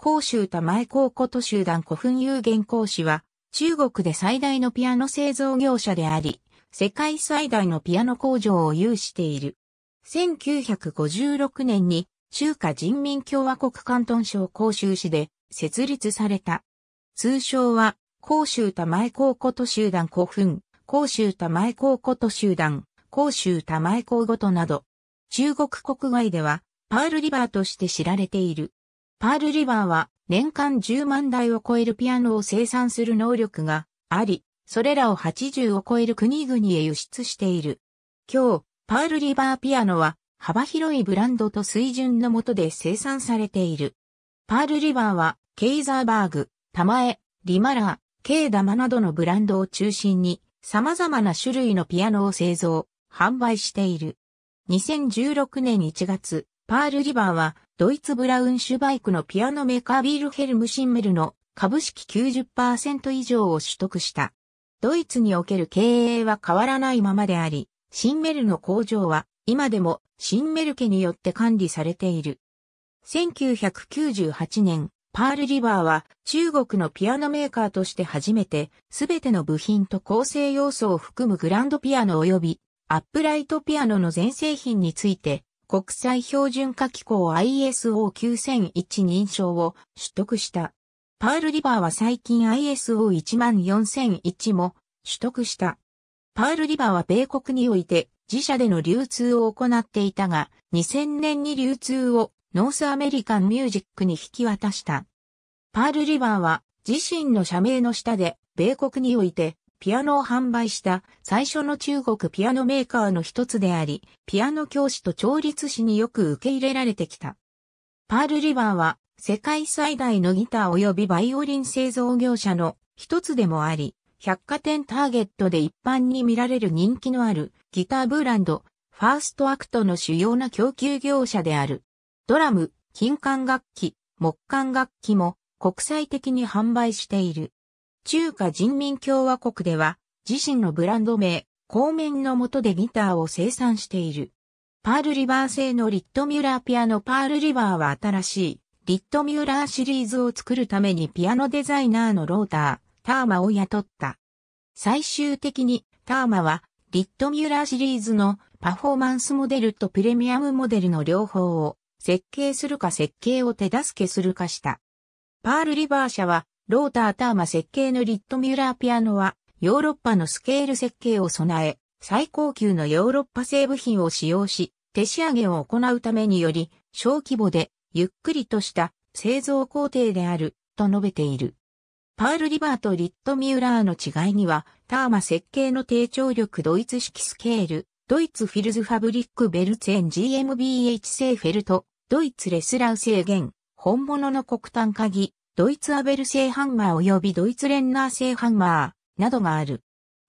甲州多前高古都集団古墳有限公師は、中国で最大のピアノ製造業者であり、世界最大のピアノ工場を有している。1956年に中華人民共和国関東省甲州市で設立された。通称は、甲州多前高古都集団古墳、甲州多前高古都集団、甲州多前高古都など、中国国外では、パールリバーとして知られている。パールリバーは年間10万台を超えるピアノを生産する能力があり、それらを80を超える国々へ輸出している。今日、パールリバーピアノは幅広いブランドと水準のもとで生産されている。パールリバーは、ケイザーバーグ、タマエ、リマラー、ケイダマなどのブランドを中心に、様々な種類のピアノを製造、販売している。2016年1月、パールリバーは、ドイツブラウンシュバイクのピアノメーカービールヘルムシンメルの株式90%以上を取得した。ドイツにおける経営は変わらないままであり、シンメルの工場は今でもシンメル家によって管理されている。1998年、パールリバーは中国のピアノメーカーとして初めて全ての部品と構成要素を含むグランドピアノ及びアップライトピアノの全製品について国際標準化機構 ISO9001 認証を取得した。パールリバーは最近 ISO14001 も取得した。パールリバーは米国において自社での流通を行っていたが、2000年に流通をノースアメリカンミュージックに引き渡した。パールリバーは自身の社名の下で米国においてピアノを販売した最初の中国ピアノメーカーの一つであり、ピアノ教師と調律師によく受け入れられてきた。パールリバーは世界最大のギター及びバイオリン製造業者の一つでもあり、百貨店ターゲットで一般に見られる人気のあるギターブランド、ファーストアクトの主要な供給業者である。ドラム、金管楽器、木管楽器も国際的に販売している。中華人民共和国では、自身のブランド名、公面の下でギターを生産している。パールリバー製のリットミュラーピアノパールリバーは新しい、リットミュラーシリーズを作るためにピアノデザイナーのローター、ターマを雇った。最終的に、ターマは、リットミュラーシリーズのパフォーマンスモデルとプレミアムモデルの両方を設計するか設計を手助けするかした。パールリバー社はローターターマ設計のリットミュラーピアノは、ヨーロッパのスケール設計を備え、最高級のヨーロッパ製部品を使用し、手仕上げを行うためにより、小規模で、ゆっくりとした製造工程である、と述べている。パール・リバーとリット・ミュラーの違いには、ターマ設計の低張力ドイツ式スケール、ドイツフィルズ・ファブリック・ベルツェン GmbH 製フェルト、ドイツ・レスラウ制限、本物の黒炭鍵、ドイツアベル製ハンマー及びドイツレンナー製ハンマーなどがある。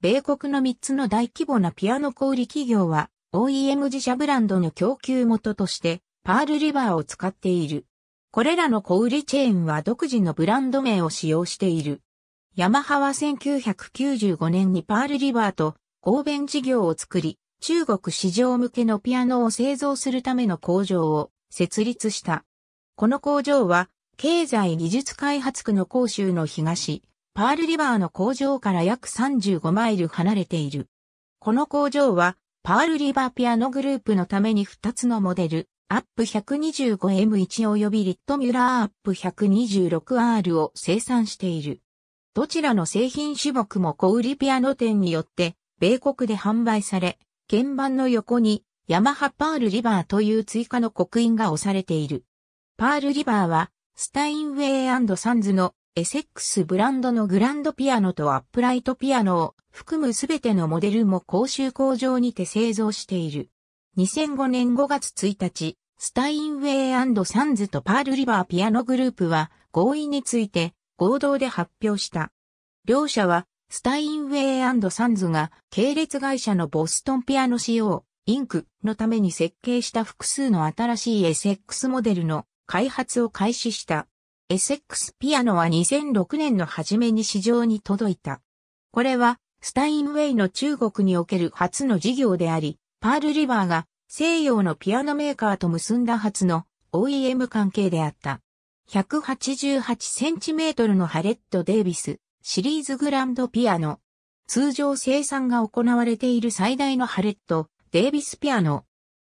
米国の3つの大規模なピアノ小売企業は OEM 自社ブランドの供給元としてパールリバーを使っている。これらの小売チェーンは独自のブランド名を使用している。ヤマハは1995年にパールリバーと合弁事業を作り、中国市場向けのピアノを製造するための工場を設立した。この工場は経済技術開発区の広州の東、パールリバーの工場から約35マイル離れている。この工場は、パールリバーピアノグループのために2つのモデル、アップ 125M1 及びリットミュラーアップ 126R を生産している。どちらの製品種目も小売ピアノ店によって、米国で販売され、鍵盤の横に、ヤマハパールリバーという追加の刻印が押されている。パールリバーは、スタインウェイサンズのエセックスブランドのグランドピアノとアップライトピアノを含むすべてのモデルも公衆工場にて製造している。2005年5月1日、スタインウェイサンズとパールリバーピアノグループは合意について合同で発表した。両社はスタインウェイサンズが系列会社のボストンピアノ仕様、インクのために設計した複数の新しい SX モデルの開発を開始した。エセックスピアノは2006年の初めに市場に届いた。これは、スタインウェイの中国における初の事業であり、パールリバーが西洋のピアノメーカーと結んだ初の OEM 関係であった。188cm のハレット・デイビスシリーズグランドピアノ。通常生産が行われている最大のハレット・デイビスピアノ。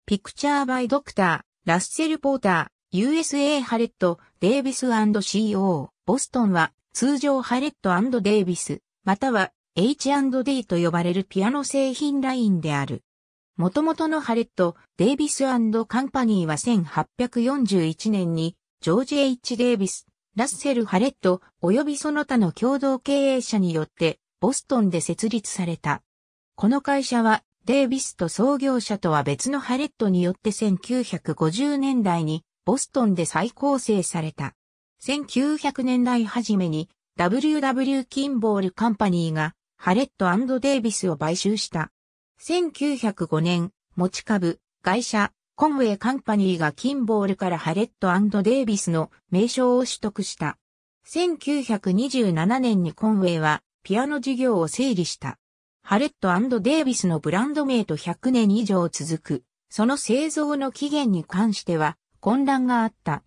ピクチャーバイドクター、ラッセル・ポーター、USA ハレット、デイビス &CO、ボストンは通常ハレットデイビス、または H&D と呼ばれるピアノ製品ラインである。元々のハレット、デイビスカンパニーは1841年に、ジョージ・ H・ デイビス、ラッセル・ハレット、及びその他の共同経営者によって、ボストンで設立された。この会社は、デイビスと創業者とは別のハレットによって1950年代にボストンで再構成された。1900年代初めに WW キンボールカンパニーがハレットデイビスを買収した。1905年、持ち株、会社、コンウェイカンパニーがキンボールからハレットデイビスの名称を取得した。1927年にコンウェイはピアノ事業を整理した。ハレットデイビスのブランド名と100年以上続く、その製造の起源に関しては、混乱があった。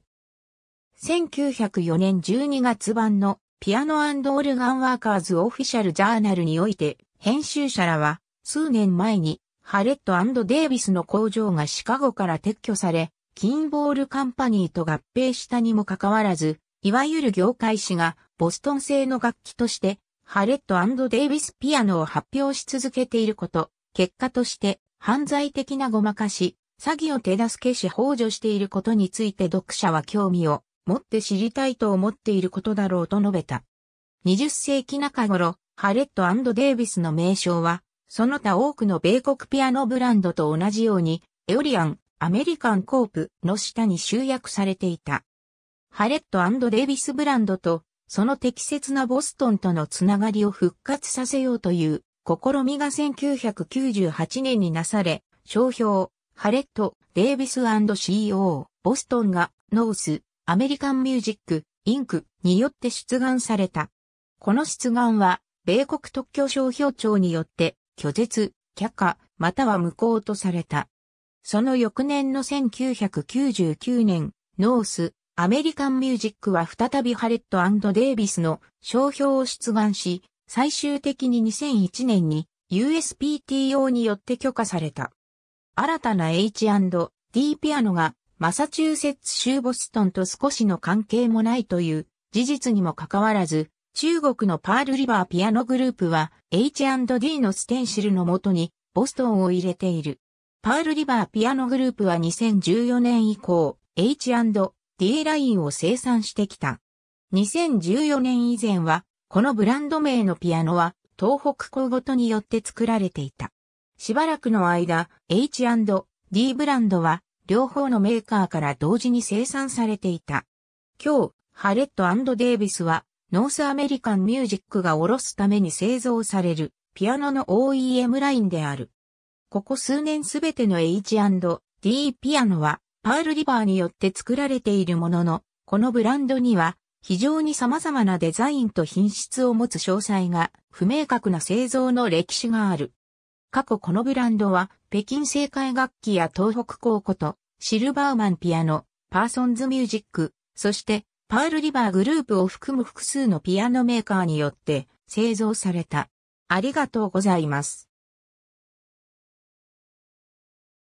1904年12月版のピアノオルガンワーカーズオフィシャルジャーナルにおいて、編集者らは数年前にハレットデイビスの工場がシカゴから撤去され、キンボールカンパニーと合併したにもかかわらず、いわゆる業界誌がボストン製の楽器としてハレットデイビスピアノを発表し続けていること、結果として犯罪的なごまかし、詐欺を手助けし幇助していることについて読者は興味を持って知りたいと思っていることだろうと述べた。20世紀中頃、ハレットデイビスの名称は、その他多くの米国ピアノブランドと同じように、エオリアン、アメリカンコープの下に集約されていた。ハレットデイビスブランドと、その適切なボストンとのつながりを復活させようという試みが1998年になされ、商標、ハレット・デイビス &CO、ボストンが、ノース、アメリカンミュージック、インクによって出願された。この出願は、米国特許商標庁によって、拒絶、却下、または無効とされた。その翌年の1999年、ノース、アメリカンミュージックは再びハレットデイビスの商標を出願し、最終的に2001年に USPTO によって許可された。新たな H&D ピアノがマサチューセッツ州ボストンと少しの関係もないという事実にもかかわらず、中国のパールリバーピアノグループは H&D のステンシルのもとにボストンを入れている。パールリバーピアノグループは2014年以降 H&D ラインを生産してきた。2014年以前はこのブランド名のピアノは東北港ごとによって作られていた。しばらくの間、H&D ブランドは両方のメーカーから同時に生産されていた。今日、ハレットデイビスはノースアメリカンミュージックがろすために製造されるピアノの OEM ラインである。ここ数年すべての H&D ピアノはパールリバーによって作られているものの、このブランドには非常に様々なデザインと品質を持つ詳細が不明確な製造の歴史がある。過去このブランドは、北京製界楽器や東北高校と、シルバーマンピアノ、パーソンズミュージック、そして、パールリバーグループを含む複数のピアノメーカーによって製造された。ありがとうございます。